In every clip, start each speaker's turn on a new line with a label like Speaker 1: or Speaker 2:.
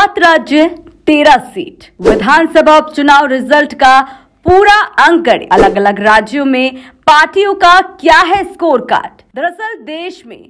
Speaker 1: सात राज्य तेरह सीट विधानसभा उपचुनाव रिजल्ट का पूरा अंकड़े अलग अलग राज्यों में पार्टियों का क्या है स्कोर कार्ड दरअसल देश में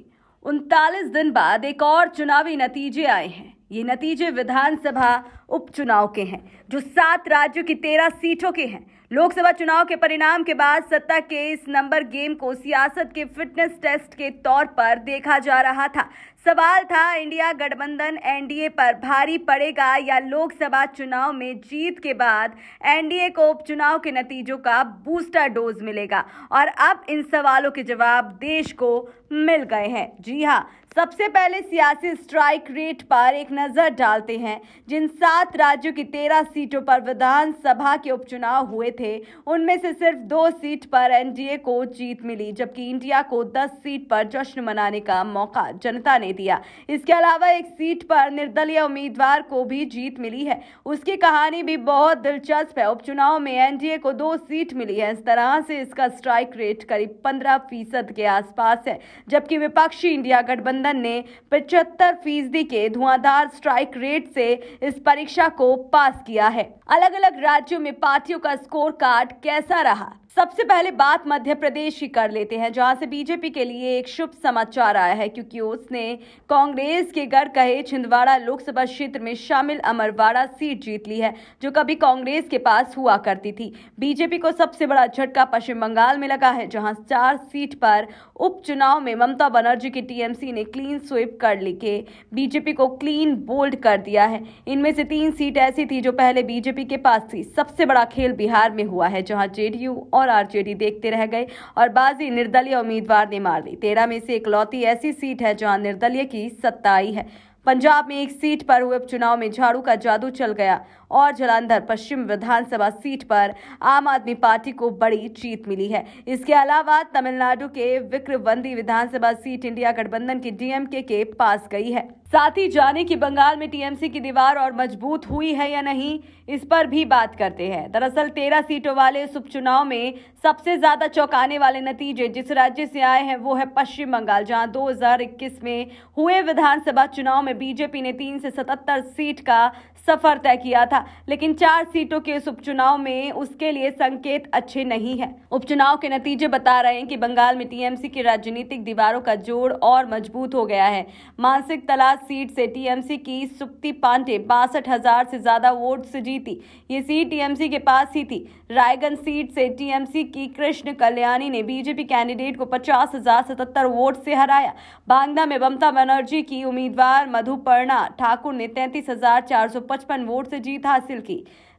Speaker 1: उनतालीस दिन बाद एक और चुनावी नतीजे आए हैं ये नतीजे विधानसभा उपचुनाव के हैं जो सात राज्यों की तेरह सीटों के हैं लोकसभा चुनाव के परिणाम के बाद सत्ता के इस नंबर गेम को सियासत के फिटनेस टेस्ट के तौर पर देखा जा रहा था सवाल था इंडिया गठबंधन एनडीए पर भारी पड़ेगा या लोकसभा चुनाव में जीत के बाद एनडीए को उपचुनाव के नतीजों का बूस्टर डोज मिलेगा और अब इन सवालों के जवाब देश को मिल गए हैं जी हाँ सबसे पहले सियासी स्ट्राइक रेट पर एक नजर डालते हैं जिन सात राज्यों की तेरह सीटों पर विधानसभा के उपचुनाव हुए थे उनमें से सिर्फ दो सीट पर एनडीए को जीत मिली जबकि इंडिया को दस सीट पर जश्न मनाने का मौका जनता ने दिया इसके अलावा एक सीट पर निर्दलीय उम्मीदवार को भी जीत मिली है उसकी कहानी भी बहुत दिलचस्प है उपचुनाव में एनडीए को दो सीट मिली है इस तरह से इसका स्ट्राइक रेट करीब पंद्रह फीसद के आसपास है जबकि विपक्षी इंडिया गठबंधन ने पचहत्तर फीसदी के धुआंधार स्ट्राइक रेट से इस परीक्षा को पास किया है अलग अलग राज्यों में पार्टियों का स्कोर कार्ड कैसा रहा सबसे पहले बात मध्य प्रदेश की कर लेते हैं जहां से बीजेपी के लिए एक शुभ समाचार आया है क्योंकि उसने कांग्रेस के गढ़ कहे छिंदवाड़ा लोकसभा क्षेत्र में शामिल अमरवाड़ा सीट जीत ली है जो कभी कांग्रेस के पास हुआ करती थी बीजेपी को सबसे बड़ा झटका पश्चिम बंगाल में लगा है जहां चार सीट पर उपचुनाव में ममता बनर्जी की टीएमसी ने क्लीन स्वीप कर के बीजेपी को क्लीन बोल्ड कर दिया है इनमें से तीन सीट ऐसी थी जो पहले बीजेपी के पास थी सबसे बड़ा खेल बिहार में हुआ है जहां जेडीयू और और आरजेडी देखते रह गए और बाजी निर्दलीय उम्मीदवार ने मार दी तेरह में से इकलौती ऐसी सीट है जहां निर्दलीय की सत्ता आई है पंजाब में एक सीट पर हुए उपचुनाव में झाड़ू का जादू चल गया और जलंधर पश्चिम विधानसभा सीट पर आम आदमी पार्टी को बड़ी जीत मिली है इसके अलावा तमिलनाडु के विक्रवंदी विधानसभा सीट इंडिया गठबंधन के डीएमके के पास गई है साथ ही जाने की बंगाल में टीएमसी की दीवार और मजबूत हुई है या नहीं इस पर भी बात करते हैं दरअसल तेरह सीटों वाले उप उपचुनाव में सबसे ज्यादा चौंकाने वाले नतीजे जिस राज्य से आए हैं वो है पश्चिम बंगाल जहां 2021 में हुए विधानसभा चुनाव में बीजेपी ने तीन से सतहत्तर सीट का सफर तय किया था लेकिन चार सीटों के इस उपचुनाव में उसके लिए संकेत अच्छे नहीं है उपचुनाव के नतीजे बता रहे हैं कि बंगाल में टीएमसी की राजनीतिक दीवारों का जोड़ और मजबूत हो गया है मानसिक तलाश सीट से टीएमसी की सुप्ति पांडे बासठ हजार से ज्यादा वोट से जीती ये सीट टीएमसी के पास ही थी रायगंज सीट से टीएमसी की कृष्ण कल्याणी ने बीजेपी कैंडिडेट को पचास हजार सतहत्तर वोट से हराया बांगदा में ममता बनर्जी की उम्मीदवार मधुपर्णा ठाकुर ने तैंतीस हजार चार सौ पचपन वोट से जीत हासिल की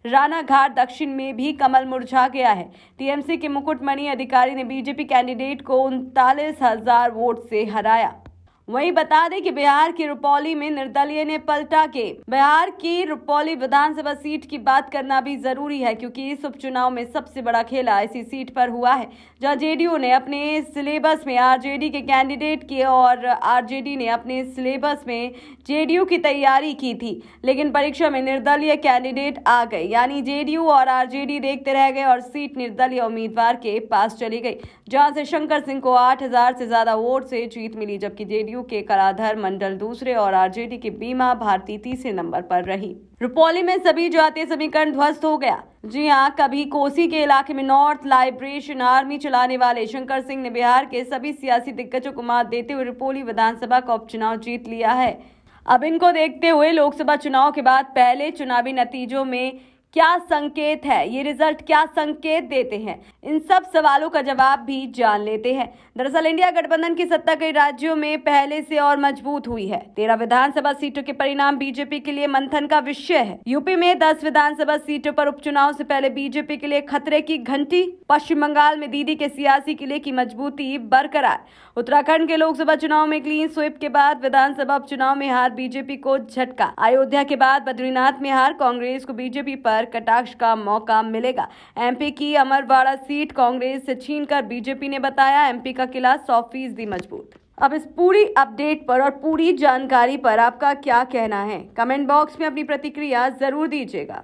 Speaker 1: रानाघाट दक्षिण में भी कमल मुरझा गया है टीएमसी के मुकुटमणि अधिकारी ने बीजेपी कैंडिडेट को उनतालीस हजार वोट से हराया वहीं बता दें कि बिहार की रुपौली में निर्दलीय ने पलटा के बिहार की रुपौली विधानसभा सीट की बात करना भी जरूरी है क्योंकि इस उपचुनाव में सबसे बड़ा खेला इसी सीट पर हुआ है जहां जेडीयू ने अपने सिलेबस में आरजेडी के कैंडिडेट किए और आरजेडी ने अपने सिलेबस में जेडीयू की तैयारी की थी लेकिन परीक्षा में निर्दलीय कैंडिडेट आ गए यानी जेडीयू और आरजेडी देखते रह गए और सीट निर्दलीय उम्मीदवार के पास चली गई जहां से शंकर सिंह को आठ से ज्यादा वोट से जीत मिली जबकि जेडीयू जेडीयू के कराधर मंडल दूसरे और आरजेडी की बीमा भारती तीसरे नंबर पर रही रुपौली में सभी जातीय समीकरण ध्वस्त हो गया जी हाँ कभी कोसी के इलाके में नॉर्थ लाइब्रेशन आर्मी चलाने वाले शंकर सिंह ने बिहार के सभी सियासी दिग्गजों को मात देते हुए रुपौली विधानसभा का उपचुनाव जीत लिया है अब इनको देखते हुए लोकसभा चुनाव के बाद पहले चुनावी नतीजों में क्या संकेत है ये रिजल्ट क्या संकेत देते हैं इन सब सवालों का जवाब भी जान लेते हैं दरअसल इंडिया गठबंधन की सत्ता कई राज्यों में पहले से और मजबूत हुई है तेरह विधानसभा सीटों के परिणाम बीजेपी के लिए मंथन का विषय है यूपी में दस विधानसभा सीटों पर उपचुनाव से पहले बीजेपी के लिए खतरे की घंटी पश्चिम बंगाल में दीदी के सियासी किले की मजबूती बरकरार उत्तराखंड के लोकसभा चुनाव में क्लीन स्वीप के बाद विधानसभा उपचुनाव में हार बीजेपी को झटका अयोध्या के बाद बद्रीनाथ में हार कांग्रेस को बीजेपी पर कटाक्ष का मौका मिलेगा एमपी की अमरवाड़ा सीट कांग्रेस से छीनकर बीजेपी ने बताया एमपी का किला सौ फीसदी मजबूत अब इस पूरी अपडेट पर और पूरी जानकारी पर आपका क्या कहना है कमेंट बॉक्स में अपनी प्रतिक्रिया जरूर दीजिएगा